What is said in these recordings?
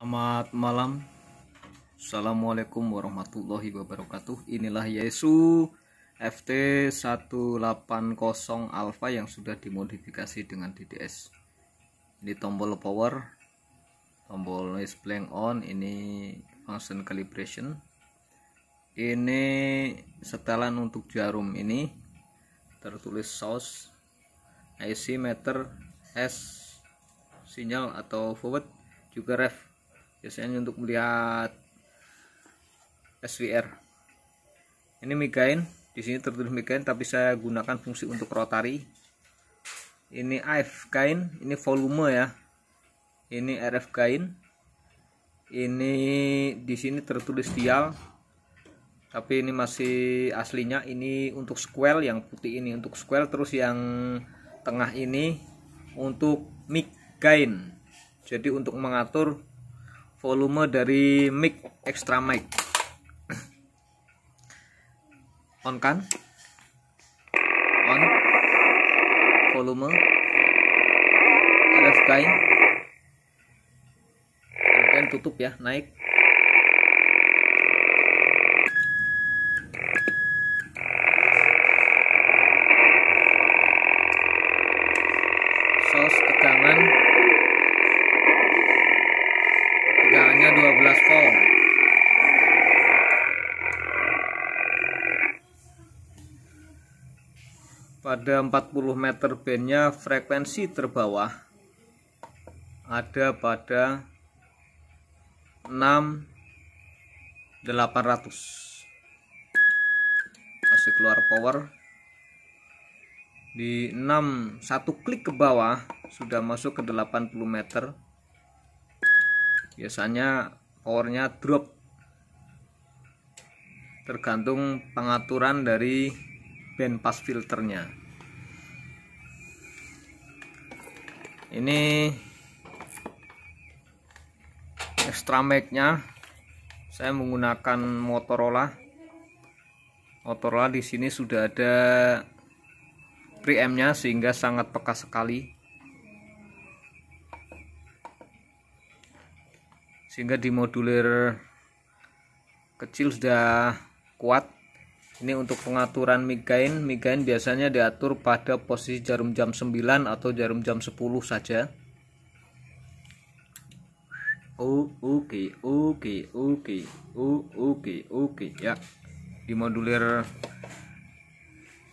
Selamat malam Assalamualaikum warahmatullahi wabarakatuh Inilah Yesu FT180 Alpha yang sudah dimodifikasi dengan DDS Ini tombol power Tombol noise blank on Ini function calibration Ini setelan untuk jarum ini Tertulis source IC meter S Sinyal atau forward juga ref biasanya untuk melihat SVR ini migain di sini tertulis migain tapi saya gunakan fungsi untuk rotary ini AF kain ini volume ya ini RF kain ini di sini tertulis dial tapi ini masih aslinya ini untuk square yang putih ini untuk square terus yang tengah ini untuk mic gain jadi untuk mengatur volume dari mic extra mic on kan on volume RF kain kemudian tutup ya naik pada 40 meter bandnya frekuensi terbawah ada pada 6800 masih keluar power di 6 satu klik ke bawah sudah masuk ke 80 meter biasanya powernya drop tergantung pengaturan dari band pass filternya ini extra make nya saya menggunakan Motorola Motorola di sini sudah ada preamp-nya sehingga sangat peka sekali sehingga di moduler kecil sudah kuat ini untuk pengaturan mic gain biasanya diatur pada posisi jarum jam 9 atau jarum jam 10 saja. Oh, oke, okay, oke, okay, oke, okay, oke, oke, ya. Di modulir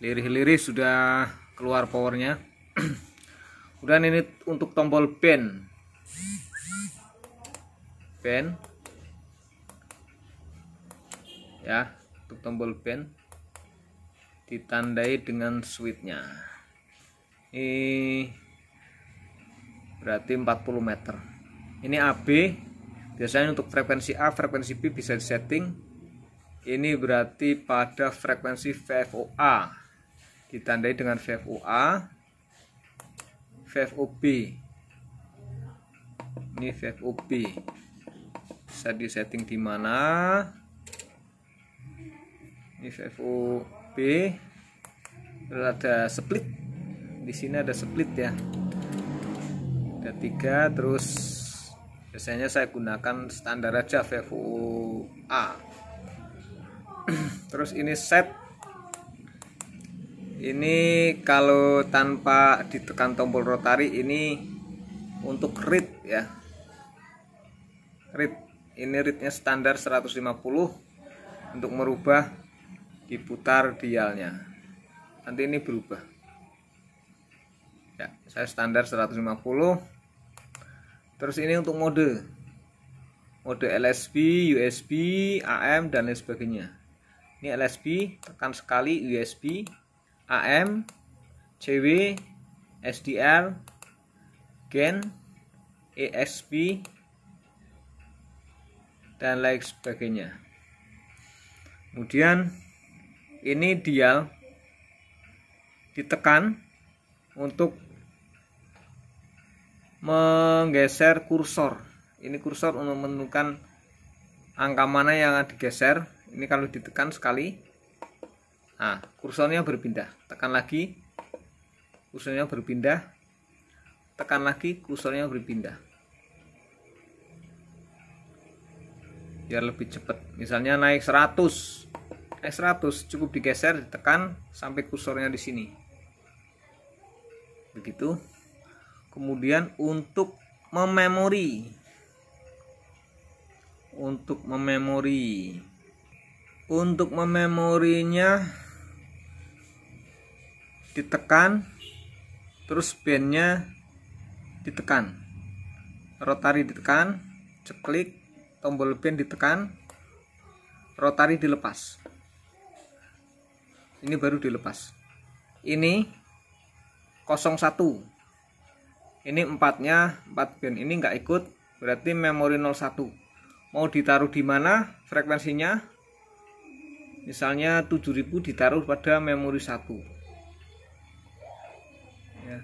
lirih-lirih sudah keluar powernya. Kemudian ini untuk tombol pen, pen. Ya, untuk tombol pen ditandai dengan switchnya. ini berarti 40 meter ini AB biasanya untuk frekuensi A frekuensi B bisa disetting ini berarti pada frekuensi VFOA ditandai dengan VFOA VFOB ini VFOB bisa disetting di mana ini VFO B ada split di sini ada split ya ada tiga terus biasanya saya gunakan standar aja VVA terus ini set ini kalau tanpa ditekan tombol rotari ini untuk read ya read ini readnya standar 150 untuk merubah diputar dialnya nanti ini berubah ya saya standar 150 terus ini untuk mode mode LSB USB AM dan lain sebagainya ini LSB tekan sekali USB AM CW SDR GEN ESP dan lain sebagainya kemudian ini dial ditekan untuk menggeser kursor ini kursor untuk menentukan angka mana yang digeser ini kalau ditekan sekali nah kursornya berpindah tekan lagi kursornya berpindah tekan lagi kursornya berpindah biar lebih cepat misalnya naik 100 x 100 cukup digeser ditekan sampai kursornya di sini begitu kemudian untuk memori untuk memori untuk memorinya ditekan terus bandnya ditekan rotari ditekan ceklik tombol band ditekan rotari dilepas ini baru dilepas ini 01 ini empatnya empat band ini nggak ikut berarti memori 01 mau ditaruh di mana frekuensinya misalnya 7000 ditaruh pada memori 1 ya.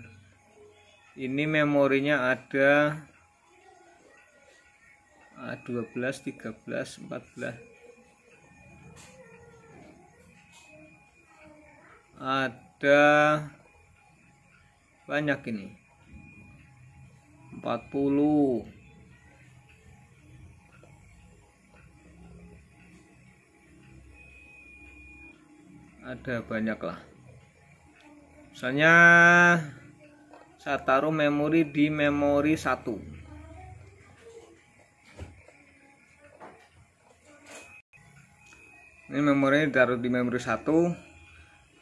ini memorinya ada 12 13 14 ada banyak ini 40 ada banyak lah misalnya saya taruh memori di memori satu. ini memori ditaruh di memori satu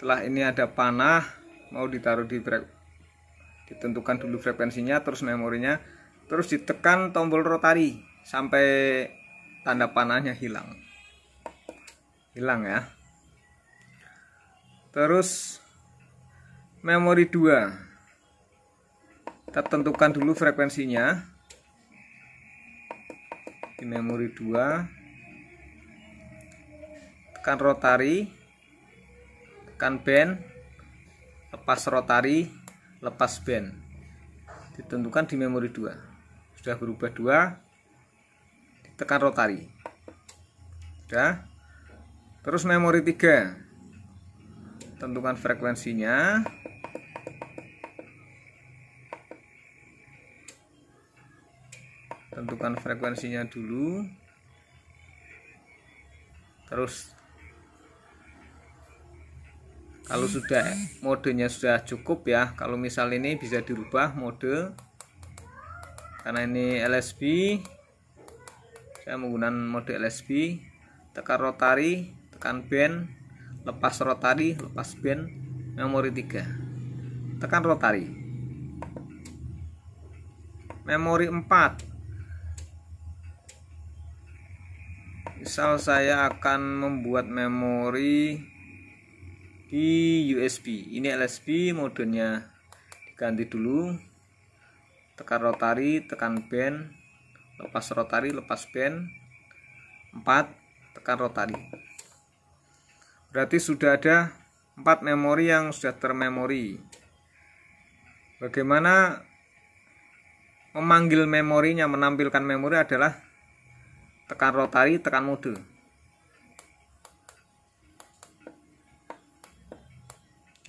setelah ini ada panah mau ditaruh di break ditentukan dulu frekuensinya terus memorinya terus ditekan tombol rotari sampai tanda panahnya hilang hilang ya terus memori 2 kita tentukan dulu frekuensinya di memori 2 tekan rotari tekan band lepas rotari lepas band ditentukan di memori 2 sudah berubah 2 ditekan rotari sudah terus memori 3 tentukan frekuensinya tentukan frekuensinya dulu terus kalau sudah modenya sudah cukup ya kalau misal ini bisa dirubah mode karena ini LSB saya menggunakan mode LSB tekan rotari tekan band lepas rotari lepas band memori 3 tekan rotari memori 4 misal saya akan membuat memori di USB ini LSB modenya diganti dulu tekan rotari tekan band lepas rotari lepas band 4 tekan rotari berarti sudah ada 4 memori yang sudah termemori bagaimana memanggil memorinya menampilkan memori adalah tekan rotari tekan mode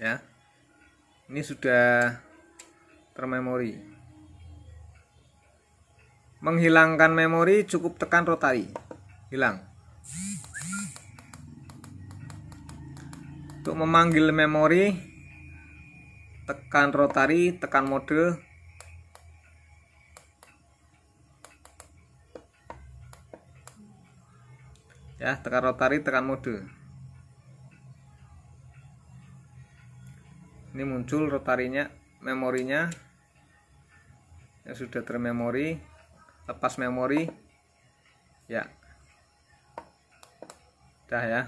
ya ini sudah termemori menghilangkan memori cukup tekan rotari hilang untuk memanggil memori tekan rotari tekan mode ya tekan rotari tekan mode ini muncul rotarinya memorinya yang sudah termemori lepas memori ya dah ya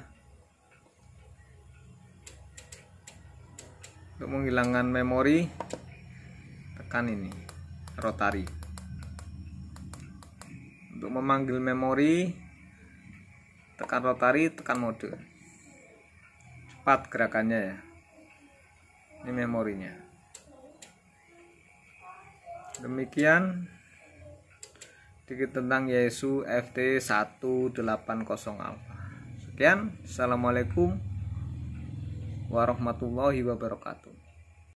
untuk menghilangkan memori tekan ini rotari untuk memanggil memori tekan rotari tekan mode cepat gerakannya ya ini memorinya demikian sedikit tentang Yesu FT180 Alpha sekian assalamualaikum warahmatullahi wabarakatuh